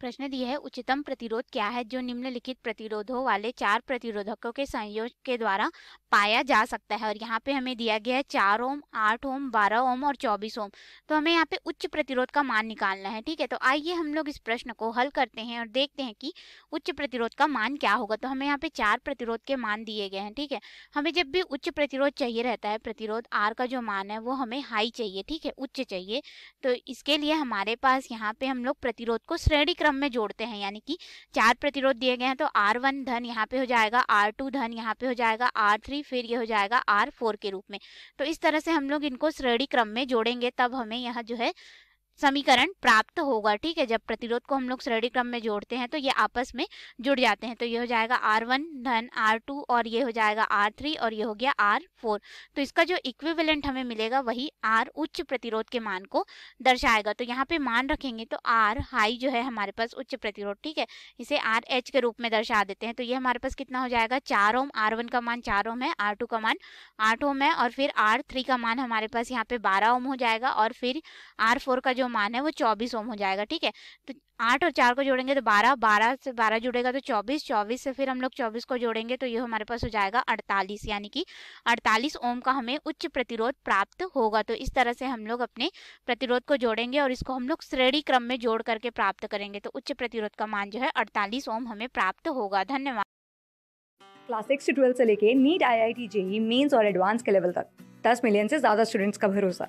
प्रश्न दिया है उच्चतम प्रतिरोध क्या है जो निम्नलिखित प्रतिरोधों वाले चार प्रतिरोधकों के संयोग के द्वारा पाया जा सकता है और यहाँ पे हमें दिया गया है चार ओम आठ ओम बारह ओम और चौबीस ओम तो हमें यहाँ पे उच्च प्रतिरोध का मान निकालना है ठीक है तो आइए हम लोग इस प्रश्न को हल करते हैं और देखते हैं कि उच्च प्रतिरोध का मान क्या होगा तो हमें यहाँ पे चार प्रतिरोध के मान दिए गए हैं ठीक है हमें जब भी उच्च प्रतिरोध चाहिए रहता है प्रतिरोध आर का जो मान है वो हमें हाई चाहिए ठीक है उच्च चाहिए तो इसके लिए हमारे पास यहाँ पे हम लोग प्रतिरोध को श्रेणीकृत क्रम में जोड़ते हैं यानी कि चार प्रतिरोध दिए गए हैं तो आर वन धन यहाँ पे हो जाएगा आर टू धन यहाँ पे हो जाएगा आर थ्री फिर ये हो जाएगा आर फोर के रूप में तो इस तरह से हम लोग इनको श्रेणी क्रम में जोड़ेंगे तब हमें यह जो है समीकरण प्राप्त होगा ठीक है जब प्रतिरोध को हम लोग श्रेणी क्रम में जोड़ते हैं तो ये आपस में जुड़ जाते हैं तो ये हो जाएगा आर वन धन आर टू और ये हो जाएगा आर थ्री और ये हो गया आर फोर तो इसका जो इक्विवेलेंट हमें मिलेगा वही आर उच्च प्रतिरोध के मान को दर्शाएगा तो यहाँ पे मान रखेंगे तो आर हाई जो है हमारे पास उच्च प्रतिरोध ठीक है इसे आर एच के रूप में दर्शा देते हैं तो ये हमारे पास कितना हो जाएगा चार ओम आर वन का मान चार ओम है आर टू का मान आठ ओम है और फिर आर थ्री का मान हमारे पास यहाँ पे बारह ओम हो जाएगा और फिर आर फोर का जो मान है वो चौबीस ओम हो जाएगा ठीक है तो आठ और चार को जोड़ेंगे तो बारह बारह से बारह जुड़ेगा तो चौबीस चौबीस से फिर हम लोग चौबीस को जोड़ेंगे तो ये हमारे पास हो जाएगा अड़तालीस यानी कि अड़तालीस ओम का हमें उच्च प्रतिरोध प्राप्त होगा तो इस तरह से हम लोग अपने प्रतिरोध को जोड़ेंगे और इसको हम लोग श्रेणी क्रम में जोड़ करके प्राप्त करेंगे तो उच्च प्रतिरोध का मान जो है अड़तालीस ओम हमें प्राप्त होगा धन्यवाद क्लास सिक्स से से लेके NEET I I T JEE mains और एडवांस के लेवल तक दस मिलियन से ज़्यादा स्टूडेंट्स का भरोसा